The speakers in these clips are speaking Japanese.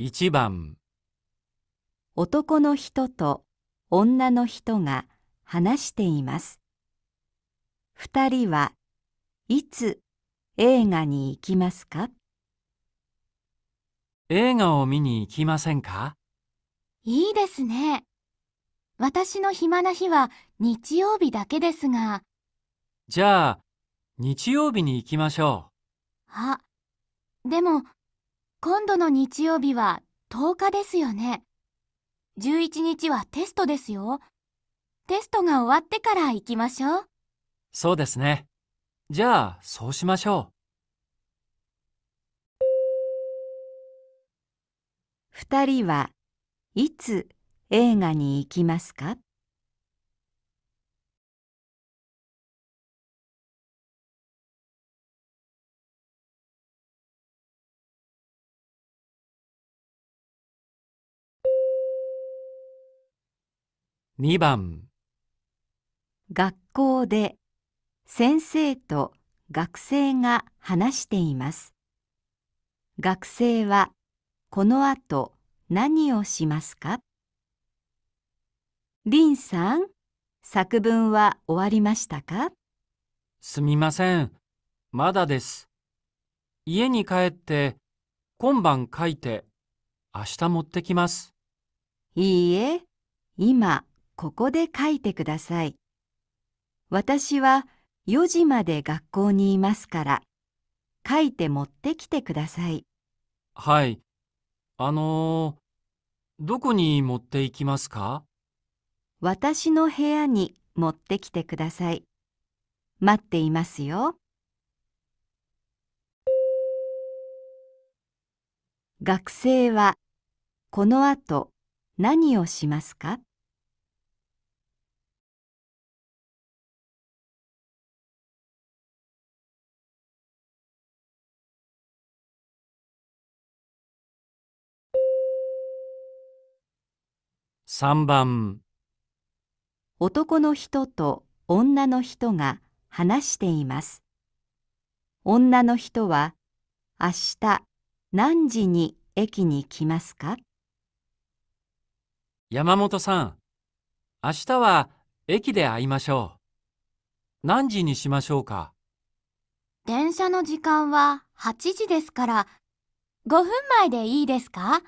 1番男の人と女の人が話しています2人はいつ映画に行きますか映画を見に行きませんかいいですね私の暇な日は日曜日だけですがじゃあ日曜日に行きましょうあでも今度の日曜日は10日ですよね。11日はテストですよ。テストが終わってから行きましょう。そうですね。じゃあ、そうしましょう。二人はいつ映画に行きますか2番学校で先生と学生が話しています学生はこの後何をしますか林さん作文は終わりましたかすみませんまだです家に帰って今晩書いて明日持ってきますいいえ今ここで書いてください。私は4時まで学校にいますから、書いて持ってきてください。はい。あのー、どこに持って行きますか私の部屋に持ってきてください。待っていますよ。学生はこの後何をしますか3番男の人と女の人が話しています。女の人は明日何時に駅に来ますか山本さん、明日は駅で会いましょう。何時にしましょうか電車の時間は8時ですから、5分前でいいですか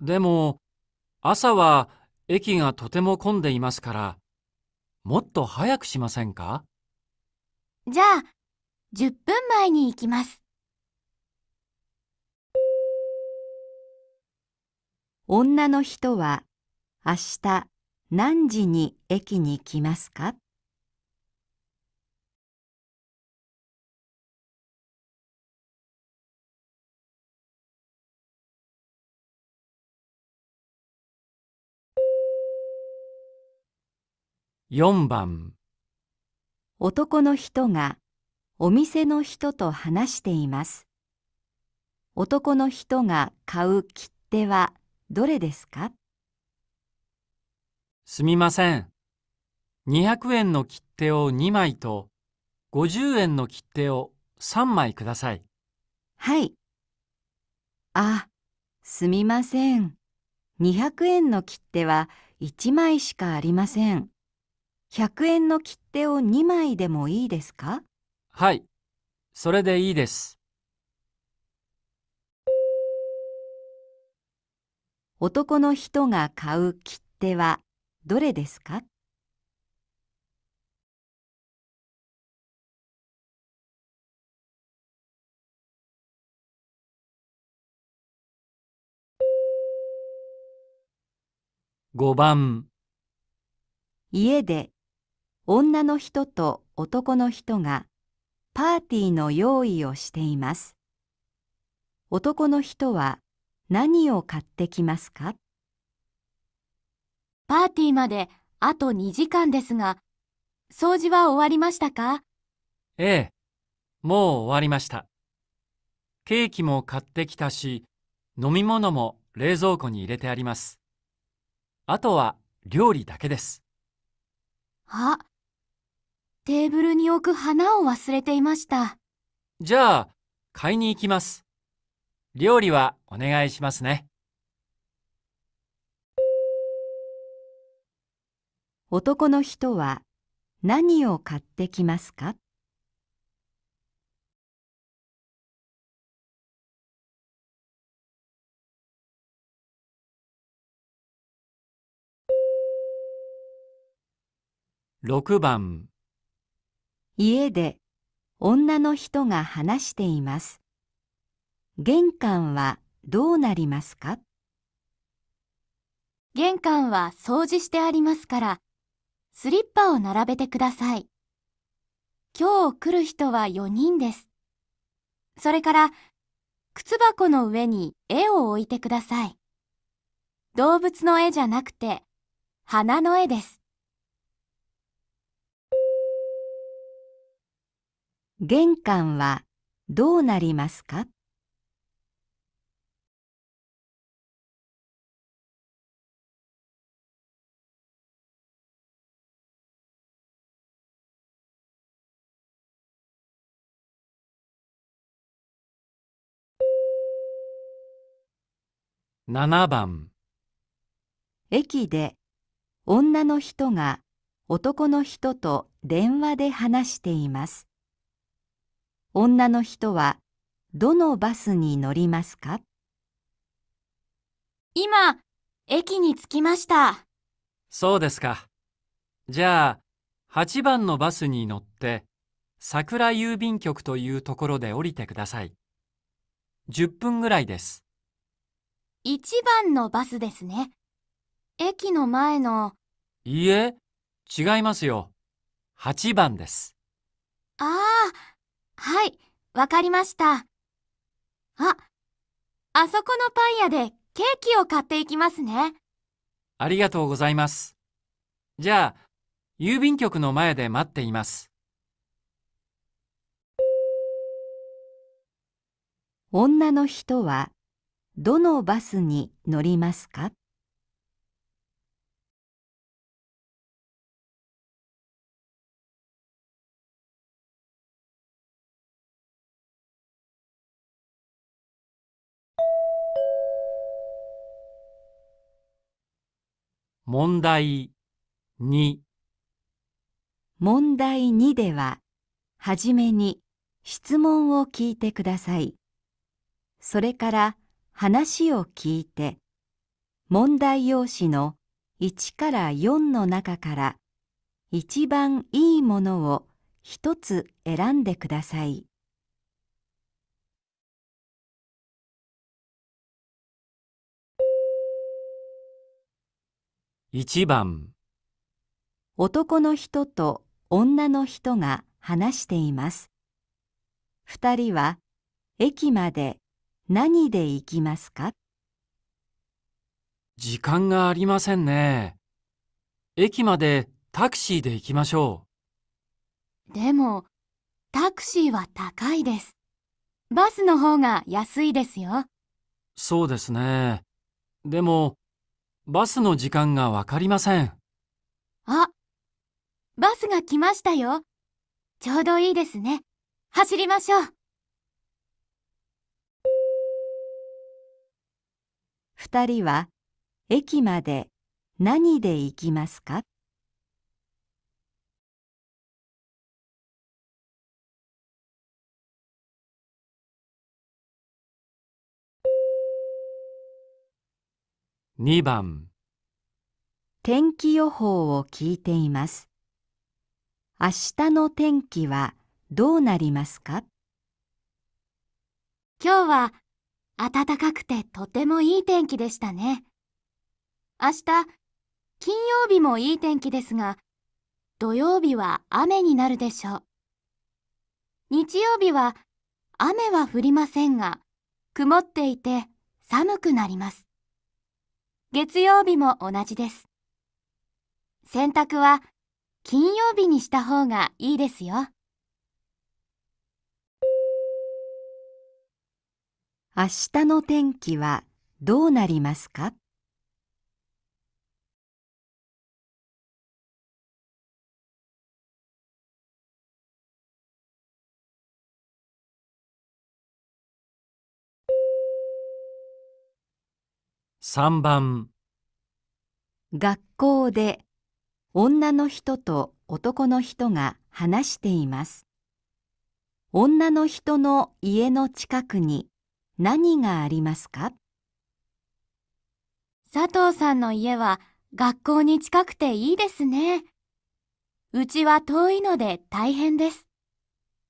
でも、朝は駅がとても混んでいますから、もっと早くしませんかじゃあ、10分前に行きます。女の人は明日何時に駅に来ますか4番男の人がお店の人と話しています男の人が買う切手はどれですかすみません200円の切手を2枚と50円の切手を3枚くださいはいあすみません200円の切手は1枚しかありません。100円の切手を2枚でもいいですかはい、それでいいです。男の人が買う切手はどれですか5番家で女の人と男の人がパーティーの用意をしています。男の人は何を買ってきますかパーティーまであと2時間ですが、掃除は終わりましたかええ、もう終わりました。ケーキも買ってきたし、飲み物も冷蔵庫に入れてあります。あとは料理だけです。あ、テーブルに置く花を忘れていました。じゃあ、買いに行きます。料理はお願いしますね。男の人は何を買ってきますか6番家で女の人が話しています。玄関はどうなりますか玄関は掃除してありますから、スリッパを並べてください。今日来る人は4人です。それから、靴箱の上に絵を置いてください。動物の絵じゃなくて、花の絵です。玄関はどうなりますか7番駅で女の人が男の人と電話で話しています。女の人はどのバスに乗りますか今、駅に着きました。そうですか。じゃあ、8番のバスに乗って、桜郵便局というところで降りてください。10分ぐらいです。1番のバスですね。駅の前の。いいえ、違いますよ。8番です。ああ。はい、わかりました。あ、あそこのパン屋でケーキを買っていきますね。ありがとうございます。じゃあ、郵便局の前で待っています。女の人はどのバスに乗りますか問題2問題2では、はじめに質問を聞いてください。それから話を聞いて、問題用紙の1から4の中から一番いいものを一つ選んでください。1番男の人と女の人が話しています。2人は駅まで何で行きますか時間がありませんね。駅までタクシーで行きましょう。でも、タクシーは高いです。バスの方が安いですよ。そうですね。でも、バスの時間がわかりません。あ、バスが来ましたよ。ちょうどいいですね。走りましょう。二人は駅まで何で行きますか2番天気予報を聞いています。明日の天気はどうなりますか今日は暖かくてとてもいい天気でしたね。明日、金曜日もいい天気ですが、土曜日は雨になるでしょう。日曜日は雨は降りませんが、曇っていて寒くなります。月曜日も同じです。洗濯は金曜日にした方がいいですよ。明日の天気はどうなりますか3番学校で女の人と男の人が話しています女の人の家の近くに何がありますか佐藤さんの家は学校に近くていいですねうちは遠いので大変です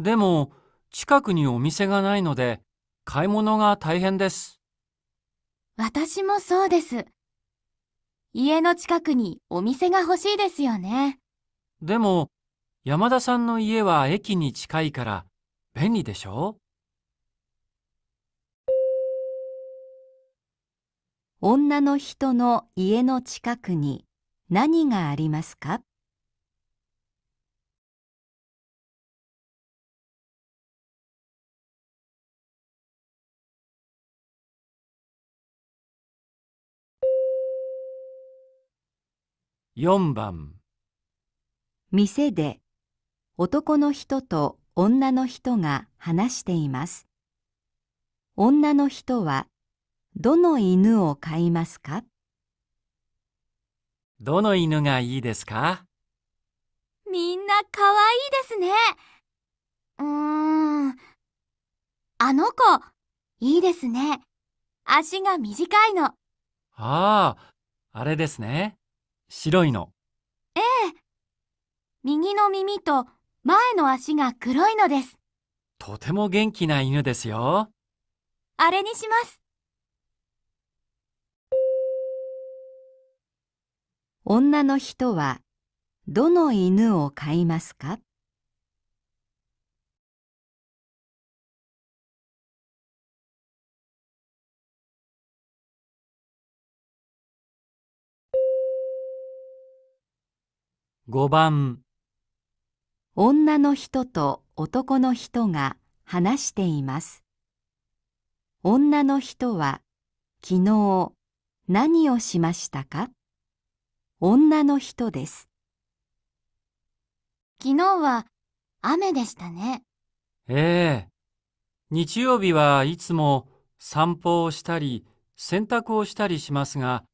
でも近くにお店がないので買い物が大変です私もそうです。家の近くにお店が欲しいですよね。でも、山田さんの家は駅に近いから便利でしょ女の人の家の近くに何がありますか4番店で男の人と女の人が話しています。女の人はどの犬を飼いますかどの犬がいいですかみんな可愛いですね。うーん。あの子、いいですね。足が短いの。ああ、あれですね。白いの。ええ。右の耳と前の足が黒いのです。とても元気な犬ですよ。あれにします。女の人はどの犬を飼いますか5番女の人と男の人が話しています女の人は昨日何をしましたか女の人です昨日は雨でしたねええ日曜日はいつも散歩をしたり洗濯をしたりしますが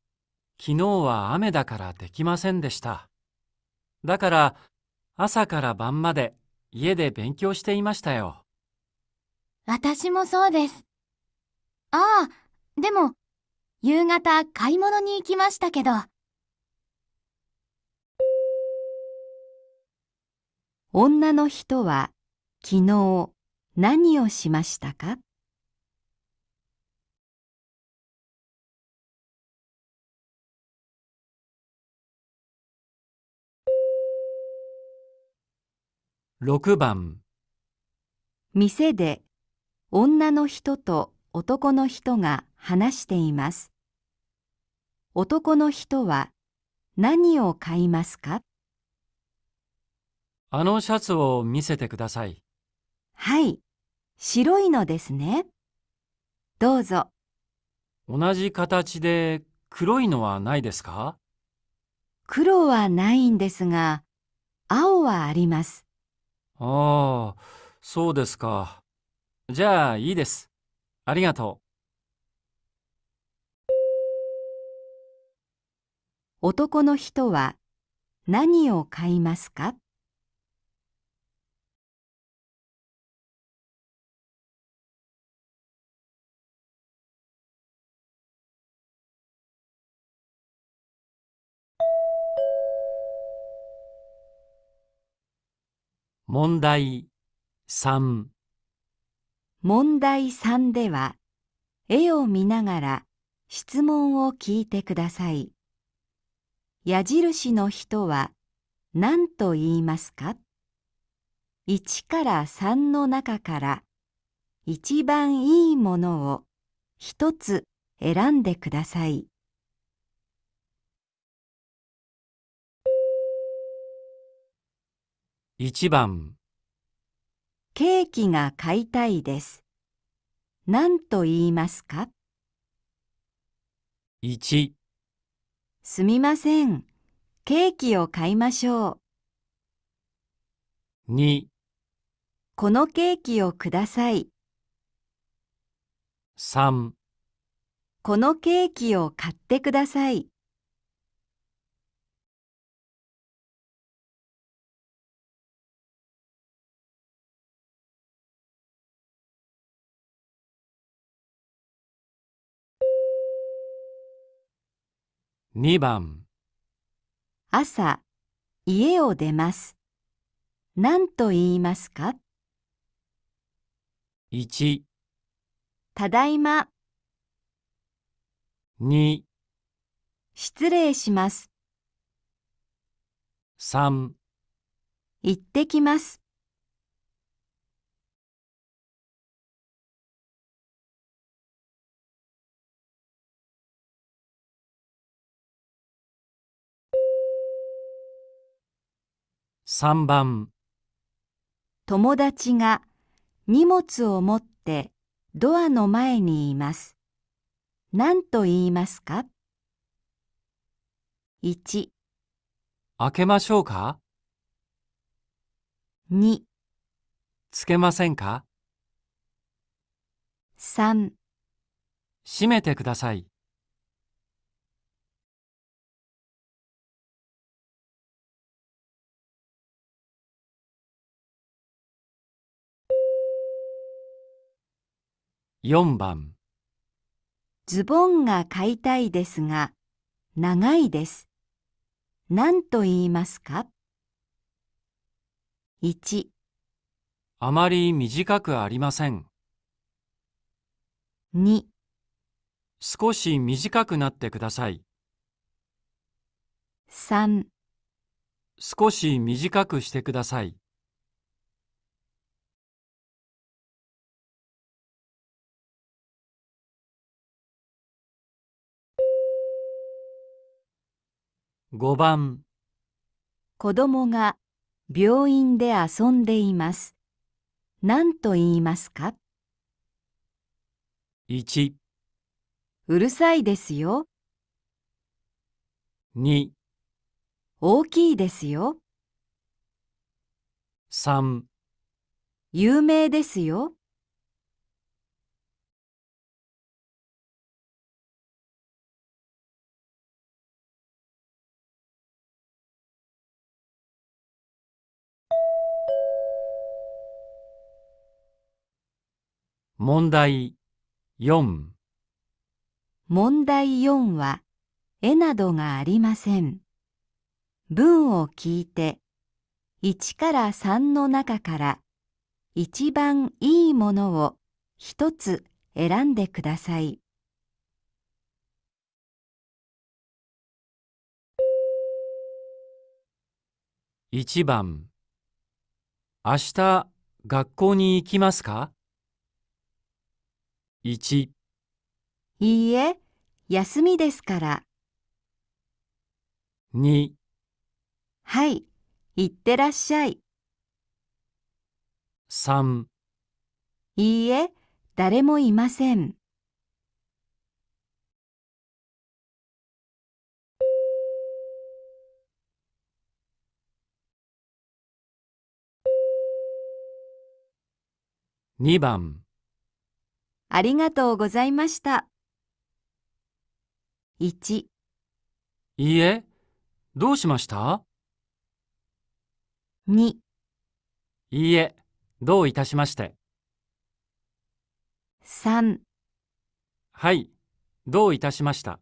昨日は雨だからできませんでした。だから朝から晩まで家で勉強していましたよ。私もそうです。ああ、でも夕方買い物に行きましたけど。女の人は昨日何をしましたか6番店で女の人と男の人が話しています。男の人は何を買いますかあのシャツを見せてください。はい、白いのですね。どうぞ。同じ形で黒いのはないですか黒はないんですが、青はあります。ああ、そうですか。じゃあいいです。ありがとう。男の人は何を買いますか問題3問題3では絵を見ながら質問を聞いてください。矢印の人は何と言いますか ?1 から3の中から一番いいものを一つ選んでください。1番ケーキが買いたいです。何と言いますか ?1 すみません。ケーキを買いましょう。2このケーキをください。3このケーキを買ってください。2番朝家を出ます何と言いますか 1, ただいま2失礼します3行ってきます3番友達が荷物を持ってドアの前にいます。何と言いますか ?1 開けましょうか2つけませんか3閉めてください。4番ズボンが買いたいですが長いです。何と言いますか ?1 あまり短くありません。2少し短くなってください。3少し短くしてください。5番子供が病院で遊んでいます。何と言いますか ?1 うるさいですよ。2大きいですよ。3有名ですよ。問題4問題4は絵などがありません。文を聞いて1から3の中から一番いいものを一つ選んでください。1番明日学校に行きますか1いいえ、休みですから。2はい、いってらっしゃい。3いいえ、誰もいません。2番ありがとうございました。1いいえ、どうしました2いいえ、どういたしまして。3はい、どういたしました。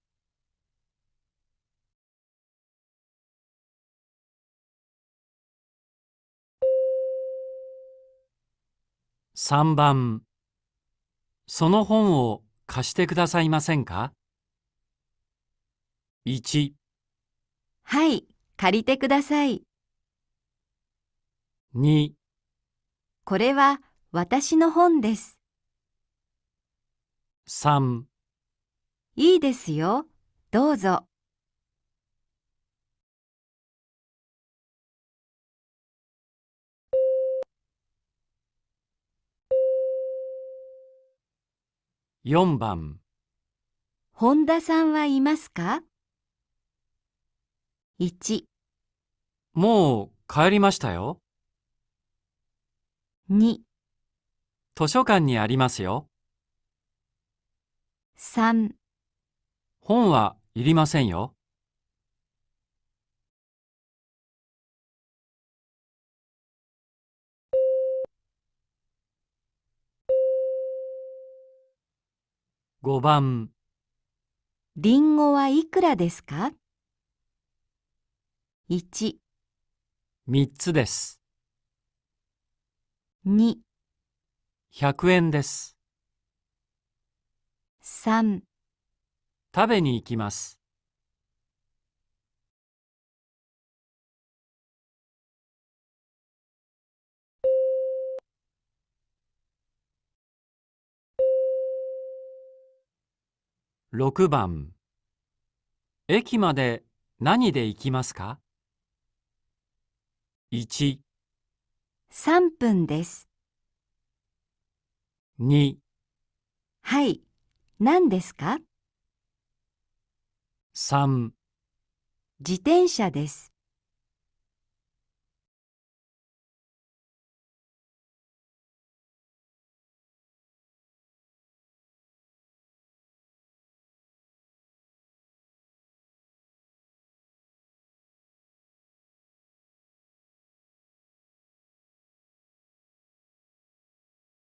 3番その本を貸してくださいませんか ?1、はい、借りてください。2、これは私の本です。3いいですよ。どうぞ。4番本田さんはいますか ?1 もう帰りましたよ2図書館にありますよ3本はいりませんよ5番りんごはいくらですか ?1、3つです2、100円です3食べに行きます6番駅まで何で行きますか ?1、3分です。2、はい、何ですか3自転車です。